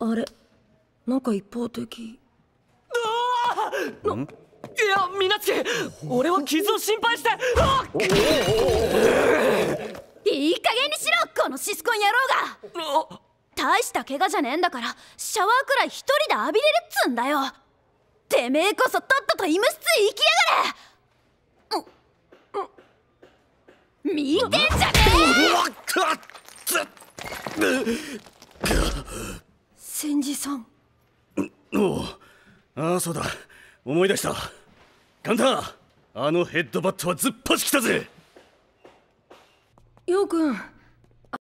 あれなんか一方的ああいやみなつき俺は傷を心配してあいい加減にしろこのシスコン野郎が大した怪我じゃねえんだからシャワーくらい一人で浴びれるっつんだよてめえこそとっとと医務室行きやがれ見てんじゃねえ千治さんおああそうだ思い出したカンタあのヘッドバットはずっぱしきたぜようくん